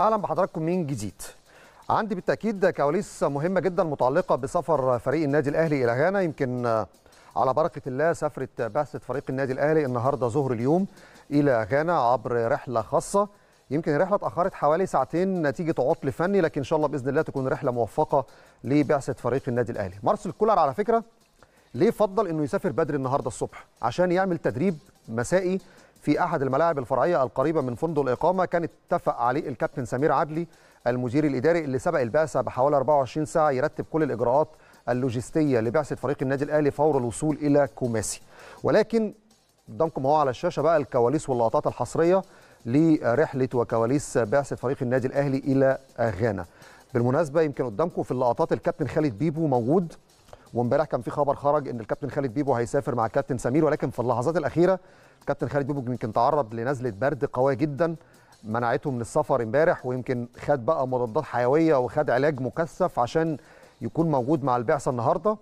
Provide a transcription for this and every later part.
اهلا بحضراتكم من جديد عندي بالتاكيد كواليس مهمه جدا متعلقه بسفر فريق النادي الاهلي الى غانا يمكن آه، على بركه الله سافرت بعثه فريق النادي الاهلي النهارده ظهر اليوم الى غانا عبر رحله خاصه يمكن الرحله اتاخرت حوالي ساعتين نتيجه عطل فني لكن ان شاء الله باذن الله تكون رحله موفقه لبعثه فريق النادي الاهلي مارسيل كولر على فكره ليه فضل انه يسافر بدري النهارده الصبح عشان يعمل تدريب مسائي في احد الملاعب الفرعيه القريبه من فندق الاقامه كان اتفق عليه الكابتن سمير عدلي المدير الاداري اللي سبق البعثه بحوالي 24 ساعه يرتب كل الاجراءات اللوجستيه لبعثه فريق النادي الاهلي فور الوصول الى كوماسي ولكن قدامكم اهو على الشاشه بقى الكواليس واللقطات الحصريه لرحله وكواليس بعثه فريق النادي الاهلي الى غانا بالمناسبه يمكن قدامكم في اللقطات الكابتن خالد بيبو موجود وامبارح كان في خبر خرج ان الكابتن خالد بيبو هيسافر مع الكابتن سمير ولكن في اللحظات الاخيره كابتن خالد بيبو يمكن تعرض لنزله برد قويه جدا منعته من السفر امبارح ويمكن خد بقى مضادات حيويه وخد علاج مكثف عشان يكون موجود مع البعثه النهارده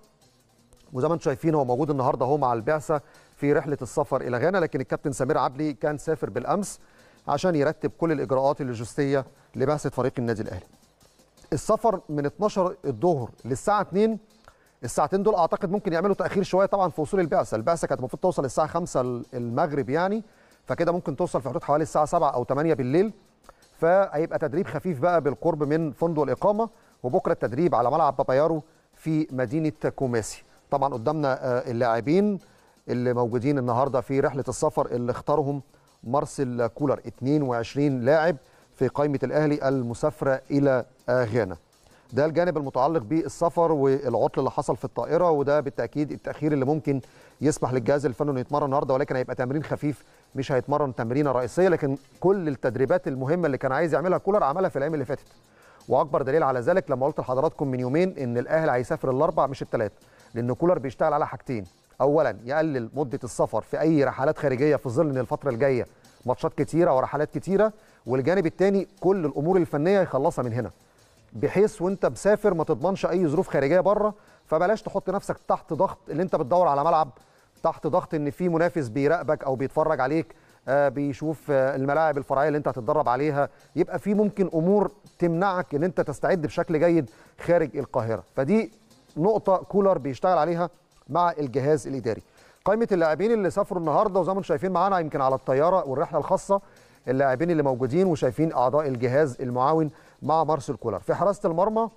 وزي ما انتم شايفين هو موجود النهارده اهو مع البعثه في رحله السفر الى غانا لكن الكابتن سمير عدلي كان سافر بالامس عشان يرتب كل الاجراءات اللوجستيه لبعثه فريق النادي الاهلي. السفر من 12 الظهر للساعه 2 الساعتين دول اعتقد ممكن يعملوا تاخير شويه طبعا في وصول البعثه البعثه كانت المفروض توصل الساعه 5 المغرب يعني فكده ممكن توصل في حدود حوالي الساعه 7 او 8 بالليل فهيبقى تدريب خفيف بقى بالقرب من فندق الاقامه وبكره التدريب على ملعب بابايارو في مدينه كوماسي طبعا قدامنا آه، اللاعبين اللي موجودين النهارده في رحله السفر اللي اختارهم مارسيل كولر 22 لاعب في قائمه الاهلي المسافره الى آه، غانا ده الجانب المتعلق بالسفر والعطل اللي حصل في الطائره وده بالتاكيد التاخير اللي ممكن يسمح للجهاز الفني انه يتمرن النهارده ولكن هيبقى تمرين خفيف مش هيتمرن تمرينه رئيسيه لكن كل التدريبات المهمه اللي كان عايز يعملها كولر عملها في الايام اللي فاتت واكبر دليل على ذلك لما قلت لحضراتكم من يومين ان الاهلي هيسافر الاربع مش الثلاث لان كولر بيشتغل على حاجتين اولا يقلل مده السفر في اي رحلات خارجيه في ظل ان الفتره الجايه ماتشات كتيره ورحلات كتيره والجانب الثاني كل الامور الفنيه يخلصها من هنا بحيث وانت مسافر ما تضمنش اي ظروف خارجيه بره فبلاش تحط نفسك تحت ضغط اللي انت بتدور على ملعب تحت ضغط ان في منافس بيراقبك او بيتفرج عليك آه، بيشوف آه، الملاعب الفرعيه اللي انت هتتدرب عليها يبقى في ممكن امور تمنعك ان انت تستعد بشكل جيد خارج القاهره فدي نقطه كولر بيشتغل عليها مع الجهاز الاداري قائمه اللاعبين اللي سافروا النهارده وزي ما انتم شايفين معانا يمكن على الطياره والرحله الخاصه اللاعبين اللي موجودين وشايفين اعضاء الجهاز المعاون مع مارسيل كولر في حراسه المرمى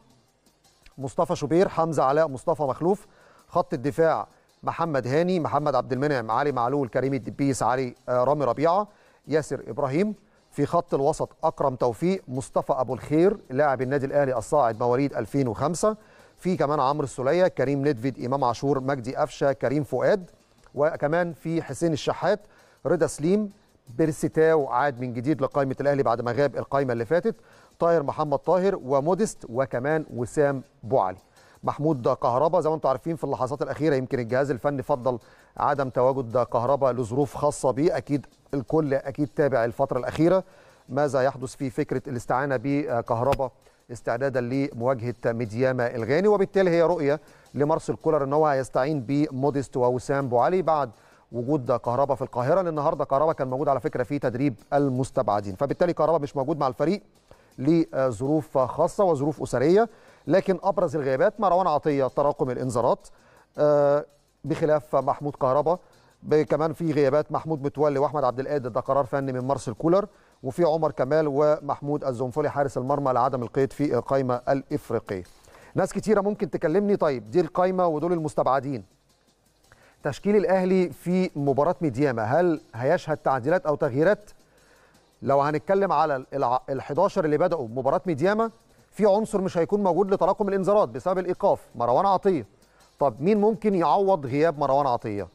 مصطفى شوبير حمزه علاء مصطفى مخلوف خط الدفاع محمد هاني محمد عبد المنعم علي معلول كريم الدبيس علي آه، رامي ربيعه ياسر ابراهيم في خط الوسط اكرم توفيق مصطفى ابو الخير لاعب النادي الاهلي الصاعد مواليد 2005 في كمان عمرو السوليه كريم ندفيد امام عاشور مجدي قفشه كريم فؤاد وكمان في حسين الشحات رضا سليم بيرسيتاو عاد من جديد لقائمه الاهلي بعد ما غاب القائمه اللي فاتت طاهر محمد طاهر وموديست وكمان وسام بوعلي محمود كهربا زي ما انتم عارفين في اللحظات الاخيره يمكن الجهاز الفني فضل عدم تواجد كهربا لظروف خاصه بيه اكيد الكل اكيد تابع الفتره الاخيره ماذا يحدث في فكره الاستعانه بكهربا استعدادا لمواجهه ميدياما الغاني وبالتالي هي رؤيه لمارسيل كولر ان هو هيستعين بموديست ووسام بوعلي بعد وجود كهربا في القاهره لأن النهارده كهربا كان موجود على فكره في تدريب المستبعدين فبالتالي كهربا مش موجود مع الفريق لظروف خاصه وظروف اسريه لكن ابرز الغيابات مروان عطيه تراكم الانذارات آه، بخلاف محمود كهربا كمان في غيابات محمود متولي واحمد عبد القادر ده قرار فني من مارسيل كولر وفي عمر كمال ومحمود الزنفولي حارس المرمى لعدم القيد في القائمه الافريقيه ناس كتيره ممكن تكلمني طيب دي القائمه ودول المستبعدين تشكيل الاهلي في مباراه ميدياما هل هيشهد تعديلات او تغييرات لو هنتكلم على ال11 اللي بداوا مباراه ميدياما في عنصر مش هيكون موجود لتراكم الانذارات بسبب الايقاف مروان عطيه طب مين ممكن يعوض غياب مروان عطيه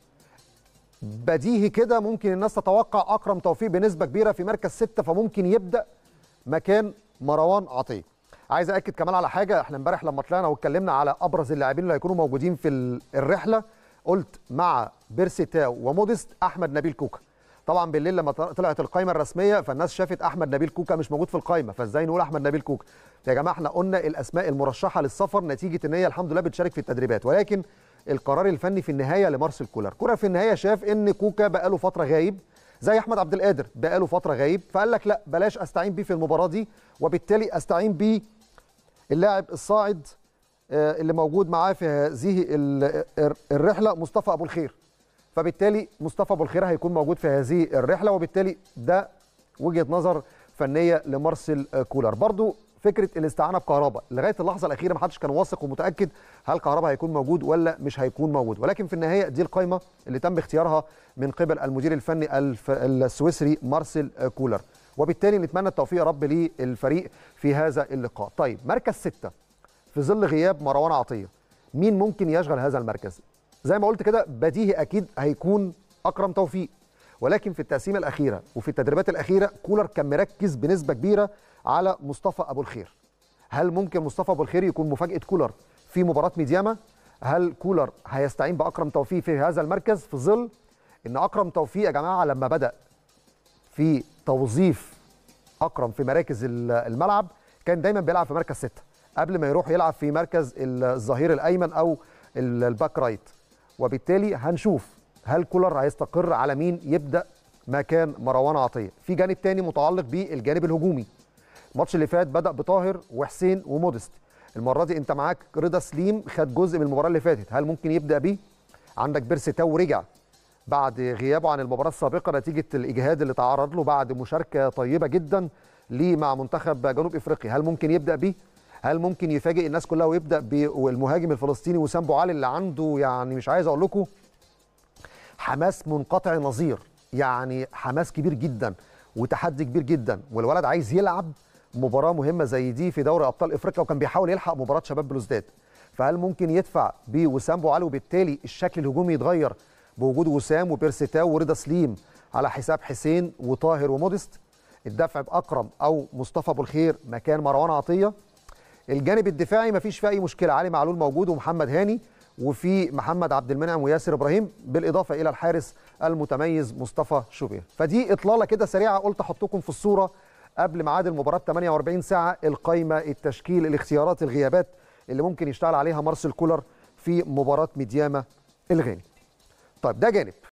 بديهي كده ممكن الناس تتوقع اكرم توفيق بنسبه كبيره في مركز ستة فممكن يبدا مكان مروان عطيه عايز اكد كمان على حاجه احنا امبارح لما طلعنا واتكلمنا على ابرز اللاعبين اللي هيكونوا موجودين في الرحله قلت مع بيرسيتاو وموديست احمد نبيل كوكا طبعا بالليل لما طلعت القائمه الرسميه فالناس شافت احمد نبيل كوكا مش موجود في القائمه فازاي نقول احمد نبيل كوكا يا جماعه احنا قلنا الاسماء المرشحه للسفر نتيجه ان هي الحمد لله بتشارك في التدريبات ولكن القرار الفني في النهايه لمارسيل كولر كولر في النهايه شاف ان كوكا بقاله فتره غايب زي احمد عبد القادر بقاله فتره غايب فقال لك لا بلاش استعين بيه في المباراه دي وبالتالي استعين بيه اللاعب الصاعد آه، اللي موجود معاه في هذه الرحله مصطفى ابو الخير فبالتالي مصطفى ابو الخير هيكون موجود في هذه الرحله وبالتالي ده وجهه نظر فنيه لمارسيل كولر برضو فكره الاستعانه بكهرباء لغايه اللحظه الاخيره ما حدش كان واثق ومتاكد هل كهرباء هيكون موجود ولا مش هيكون موجود ولكن في النهايه دي القائمه اللي تم اختيارها من قبل المدير الفني السويسري مارسيل كولر وبالتالي نتمنى التوفيق يا رب للفريق في هذا اللقاء طيب مركز سته في ظل غياب مروان عطيه مين ممكن يشغل هذا المركز زي ما قلت كده بديهي اكيد هيكون اكرم توفيق ولكن في التقسيمه الاخيره وفي التدريبات الاخيره كولر كان مركز بنسبه كبيره على مصطفى ابو الخير هل ممكن مصطفى ابو الخير يكون مفاجاه كولر في مباراه ميدياما هل كولر هيستعين باكرم توفيق في هذا المركز في ظل ان اكرم توفيق يا جماعه لما بدا في توظيف اكرم في مراكز الملعب كان دايما بيلعب في مركز سته قبل ما يروح يلعب في مركز الظهير الايمن او الباك رايت وبالتالي هنشوف هل كولر هيستقر على مين يبدا مكان مروان عطيه في جانب تاني متعلق بالجانب الهجومي الماتش اللي فات بدا بطاهر وحسين ومودست المره دي انت معاك رضا سليم خد جزء من المباراه اللي فاتت هل ممكن يبدا بيه عندك بيرسي تاو رجع بعد غيابه عن المباراه السابقه نتيجه الاجهاد اللي تعرض له بعد مشاركه طيبه جدا ليه مع منتخب جنوب افريقيا هل ممكن يبدا بيه هل ممكن يفاجئ الناس كلها ويبدا بالمهاجم الفلسطيني وسام ابو علي اللي عنده يعني مش عايز اقول لكم حماس منقطع نظير يعني حماس كبير جدا وتحدي كبير جدا والولد عايز يلعب مباراه مهمه زي دي في دوري ابطال افريقيا وكان بيحاول يلحق مباراه شباب بلوزداد فهل ممكن يدفع بوسام ابو علي وبالتالي الشكل الهجومي يتغير بوجود وسام وبيرسيتاو ورضا سليم على حساب حسين وطاهر وموديست الدفع باكرم او مصطفى ابو الخير مكان مروان عطيه الجانب الدفاعي ما فيش فيه اي مشكله علي معلول موجود ومحمد هاني وفي محمد عبد المنعم وياسر ابراهيم بالاضافه الى الحارس المتميز مصطفى شوبير فدي اطلاله كده سريعه قلت احطكم في الصوره قبل ميعاد المباراه 48 ساعه القايمه التشكيل الاختيارات الغيابات اللي ممكن يشتغل عليها مارسيل كولر في مباراه ميدياما الغاني طيب ده جانب